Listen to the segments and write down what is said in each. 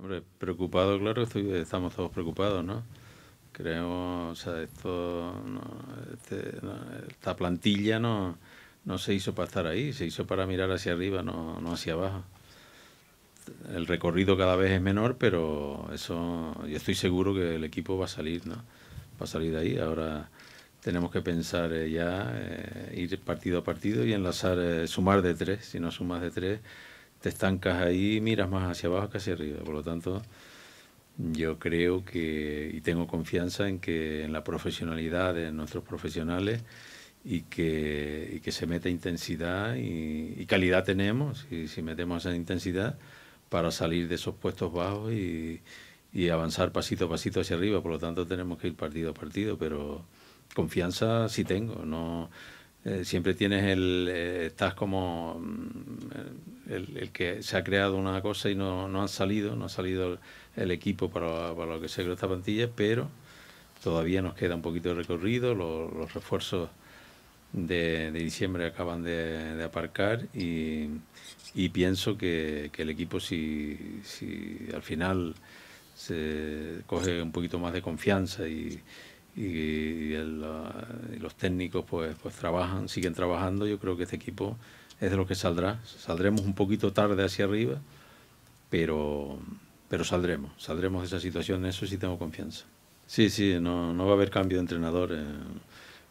Hombre, preocupado, claro, estamos todos preocupados, ¿no? Creo, o sea, esto, este, esta plantilla no, se hizo para estar ahí, se hizo para mirar hacia arriba, no, no hacia abajo. El recorrido cada vez es menor, pero eso, yo estoy seguro que el equipo va a salir, ¿no? Va a salir de ahí. Ahora tenemos que pensar eh, ya, eh, ir partido a partido y enlazar, eh, sumar de tres. Si no sumas de tres, te estancas ahí y miras más hacia abajo que hacia arriba. Por lo tanto, yo creo que, y tengo confianza en que en la profesionalidad de nuestros profesionales y que, que se mete intensidad y, calidad tenemos, y si metemos esa intensidad para salir de esos puestos bajos y, y avanzar pasito a pasito hacia arriba. Por lo tanto, tenemos que ir partido a partido, pero confianza sí tengo. No, eh, siempre tienes el. Eh, estás como. Mm, el, que se ha creado una cosa y no, no han salido, no ha salido el, equipo para, para, lo que se creó esta plantilla, pero todavía nos queda un poquito de recorrido, los, refuerzos de, diciembre acaban de, aparcar y, pienso que, que, el equipo si, si al final se coge un poquito más de confianza y, y, los técnicos pues, pues trabajan, siguen trabajando. Yo creo que este equipo es de lo que saldrá. Saldremos un poquito tarde hacia arriba, pero, pero saldremos, saldremos de esa situación, eso sí tengo confianza. Sí, sí, no, no va a haber cambio de entrenador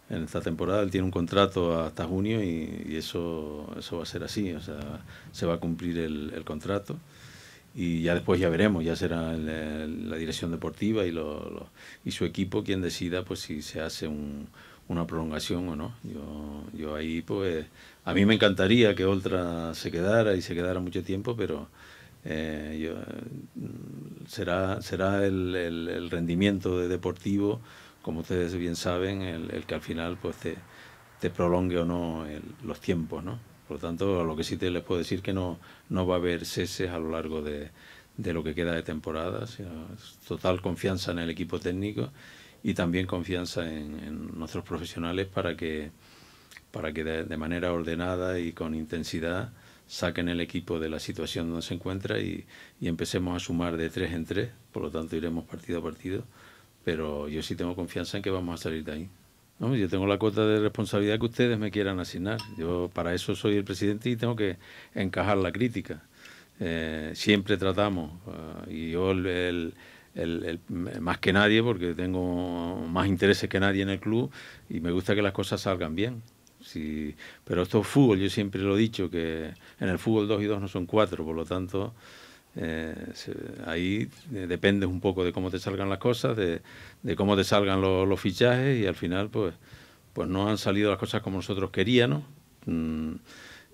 en, esta temporada. Él tiene un contrato hasta junio y, eso, eso va a ser así, o sea, se va a cumplir el contrato y ya después ya veremos, ya será la dirección deportiva y, lo, y su equipo quien decida pues si se hace una prolongación o no. Yo, yo ahí pues a mí me encantaría que otra se quedara y se quedara mucho tiempo, pero eh, yo, será, será el, el rendimiento de deportivo, como ustedes bien saben, el, que al final pues te, te prolongue o no los tiempos, ¿no? Por lo tanto, a lo que sí te les puedo decir que no, no va a haber ceses a lo largo de, lo que queda de temporada, total confianza en el equipo técnico y también confianza en, nuestros profesionales para que, para que de, manera ordenada y con intensidad saquen el equipo de la situación donde se encuentra y, y empecemos a sumar de tres en tres, por lo tanto iremos partido a partido, pero yo sí tengo confianza en que vamos a salir de ahí yo tengo la cuota de responsabilidad que ustedes me quieran asignar. Yo para eso soy el presidente y tengo que encajar la crítica. Eh, siempre tratamos, eh, y yo el, el, más que nadie, porque tengo más intereses que nadie en el club y me gusta que las cosas salgan bien. sí pero esto es fútbol, yo siempre lo he dicho, que en el fútbol dos y dos no son cuatro, por lo tanto eh, ahí eh, depende un poco de cómo te salgan las cosas, de, cómo te salgan los, fichajes y al final pues, pues no han salido las cosas como nosotros queríamos. Mm,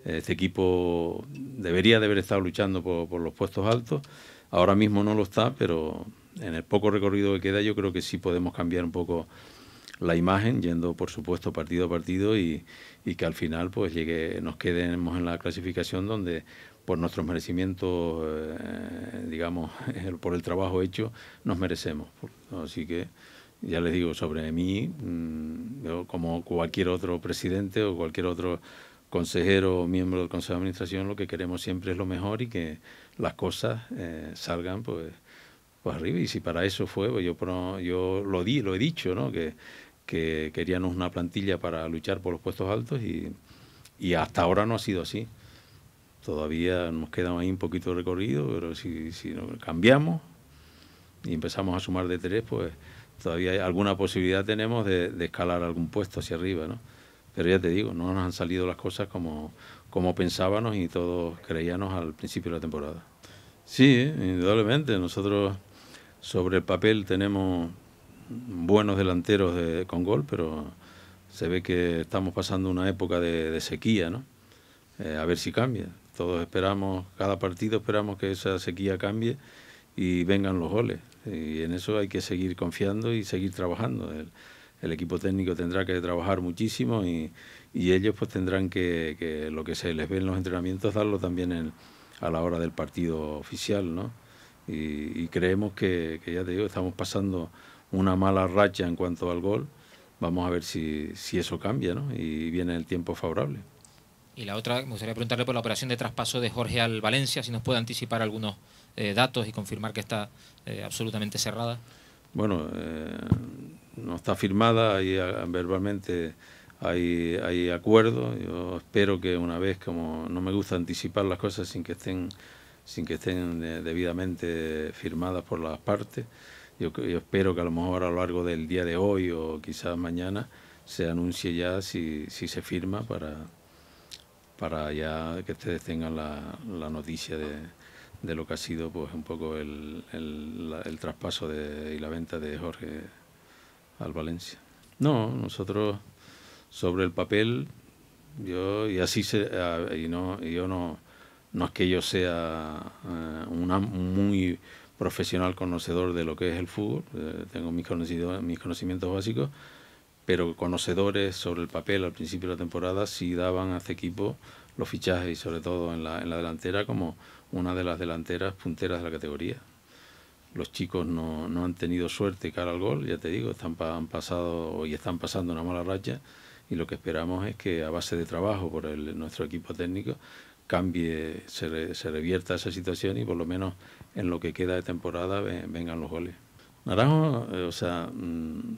este equipo debería de haber estado luchando por, los puestos altos. Ahora mismo no lo está, pero en el poco recorrido que queda yo creo que sí podemos cambiar un poco la imagen, yendo por supuesto partido a partido y, que al final pues llegue, nos quedemos en la clasificación donde por nuestros merecimientos, eh, digamos, por el trabajo hecho, nos merecemos. Así que, ya les digo, sobre mí, mm, como cualquier otro presidente o cualquier otro consejero o miembro del Consejo de Administración, lo que queremos siempre es lo mejor y que las cosas eh, salgan pues, pues arriba. Y si para eso fue, pues yo, yo lo di, lo he dicho, que, que queríamos una plantilla para luchar por los puestos altos y hasta ahora no ha sido así todavía nos queda ahí un poquito de recorrido, pero si, si cambiamos y empezamos a sumar de tres, pues todavía hay alguna posibilidad tenemos de, escalar algún puesto hacia arriba, ¿no? Pero ya te digo, no nos han salido las cosas como, como pensábamos y todos creíamos al principio de la temporada. Sí, ¿eh? indudablemente, nosotros sobre el papel tenemos buenos delanteros con gol, pero se ve que estamos pasando una época de, sequía, ¿no? Eh, a ver si cambia. Todos esperamos, cada partido esperamos que esa sequía cambie y vengan los goles. Y en eso hay que seguir confiando y seguir trabajando. El, equipo técnico tendrá que trabajar muchísimo y, ellos pues tendrán que, que, lo que se les ve en los entrenamientos darlo también en, a la hora del partido oficial, ¿no? Y, creemos que, que, ya te digo, estamos pasando una mala racha en cuanto al gol. Vamos a ver si, si eso cambia, ¿no? Y viene el tiempo favorable. Y la otra, me gustaría preguntarle por la operación de traspaso de Jorge al Valencia, si nos puede anticipar algunos eh, datos y confirmar que está eh, absolutamente cerrada. Bueno, eh, no está firmada, y ah, verbalmente hay, hay acuerdo. Yo espero que una vez, como no me gusta anticipar las cosas sin que estén, sin que estén debidamente firmadas por las partes, yo, espero que a lo mejor a lo largo del día de hoy o quizás mañana se anuncie ya si se firma para para ya que ustedes tengan la, noticia de, lo que ha sido pues un poco el, traspaso de, y la venta de Jorge al Valencia. No, nosotros sobre el papel, yo, y así se, y no, yo no, no es que yo sea eh, una, muy profesional conocedor de lo que es el fútbol, eh, tengo mis, mis conocimientos básicos, pero conocedores sobre el papel al principio de la temporada sí daban a este equipo los fichajes y sobre todo en la, en la delantera como una de las delanteras punteras de la categoría. Los chicos no, no han tenido suerte cara al gol, ya te digo, están, han pasado y están pasando una mala racha y lo que esperamos es que a base de trabajo por el, nuestro equipo técnico cambie, se, se revierta esa situación y por lo menos en lo que queda de temporada vengan los goles. Naranjo, eh, o sea, mm,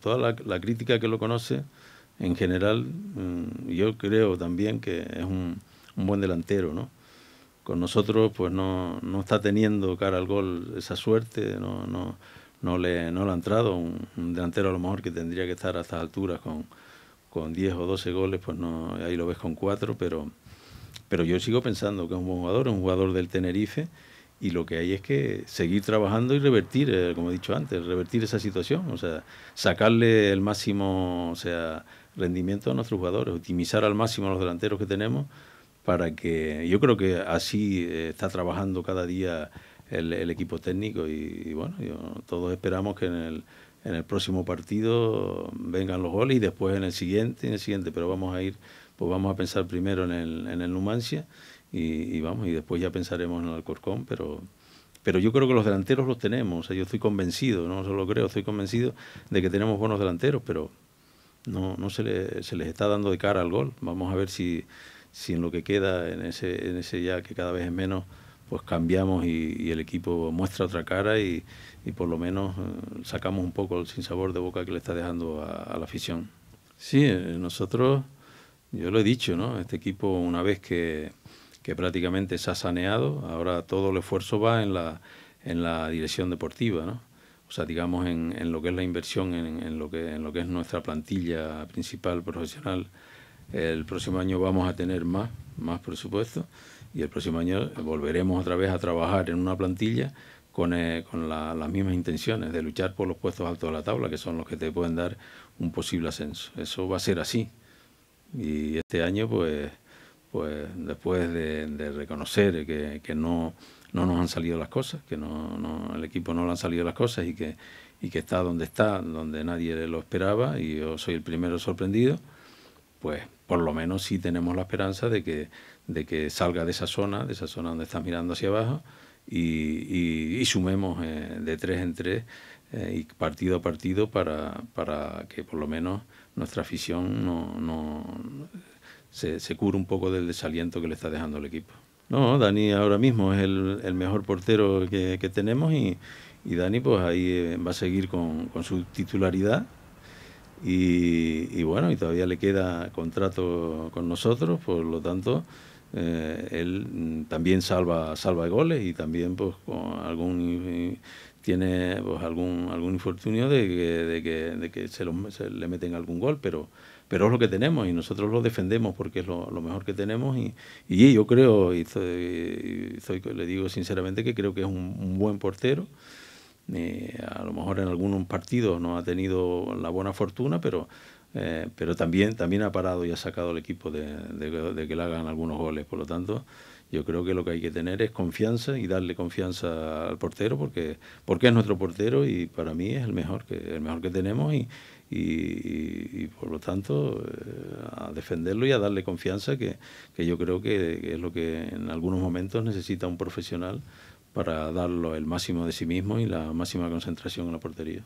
toda la, crítica que lo conoce, en general, mm, yo creo también que es un, buen delantero, Con nosotros, pues no, está teniendo cara al gol esa suerte, no, no, le, ha entrado. Un, delantero a lo mejor que tendría que estar a estas alturas con, con 10 o 12 goles, pues no, ahí lo ves con 4, pero, pero yo sigo pensando que es un buen jugador, es un jugador del Tenerife y lo que hay es que seguir trabajando y revertir, eh, como he dicho antes, revertir esa situación, o sea, sacarle el máximo, o sea, rendimiento a nuestros jugadores, optimizar al máximo los delanteros que tenemos para que yo creo que así eh, está trabajando cada día el, equipo técnico y, bueno, yo, todos esperamos que en el, en el próximo partido vengan los goles y después en el siguiente, en el siguiente, pero vamos a ir, pues vamos a pensar primero en el, en el Numancia y, vamos, y después ya pensaremos en el Alcorcón, pero, pero yo creo que los delanteros los tenemos, yo estoy convencido, no solo creo, estoy convencido de que tenemos buenos delanteros, pero no, no se, le, se les está dando de cara al gol. Vamos a ver si, si en lo que queda, en ese, en ese ya que cada vez es menos, pues cambiamos y, el equipo muestra otra cara y, y, por lo menos eh, sacamos un poco el sinsabor de boca que le está dejando a, a la afición. Sí, eh, nosotros, yo lo he dicho, ¿no? Este equipo una vez que, que prácticamente se ha saneado, ahora todo el esfuerzo va en la, en la dirección deportiva, ¿no? O sea, digamos, en, lo que es la inversión, en, lo que, en lo que es nuestra plantilla principal profesional. El próximo año vamos a tener más, más presupuesto, y el próximo año volveremos otra vez a trabajar en una plantilla con, eh, las mismas intenciones de luchar por los puestos altos de la tabla, que son los que te pueden dar un posible ascenso. Eso va a ser así. Y este año, pues, pues después de, reconocer que, no, no, nos han salido las cosas, que no, no, el equipo no le han salido las cosas y que, y que está donde está, donde nadie lo esperaba y yo soy el primero sorprendido, pues por lo menos sí tenemos la esperanza de que, de que salga de esa zona, de esa zona donde estás mirando hacia abajo y, sumemos eh, de tres en tres eh, y partido a partido para, para que por lo menos nuestra afición no, no, se, se cura un poco del desaliento que le está dejando el equipo. No, Dani ahora mismo es el, mejor portero que, tenemos y, Dani pues ahí eh, va a seguir con, su titularidad y, bueno, y todavía le queda contrato con nosotros, por lo tanto eh, él mm, también salva, salva goles y también pues con algún tiene pues, algún algún infortunio de que, de que, se le meten algún gol, pero pero es lo que tenemos y nosotros lo defendemos porque es lo, mejor que tenemos y, yo creo, y, le digo sinceramente que creo que es un, buen portero. Eh, a lo mejor en algunos partidos no ha tenido la buena fortuna, pero, eh, pero también, también ha parado y ha sacado al equipo de, de que le hagan algunos goles. Por lo tanto, yo creo que lo que hay que tener es confianza y darle confianza al portero porque, porque es nuestro portero y para mí es el mejor que, el mejor que tenemos y, y, por lo tanto eh, a defenderlo y a darle confianza que, que yo creo que, que, es lo que en algunos momentos necesita un profesional para darlo el máximo de sí mismo y la máxima concentración en la portería.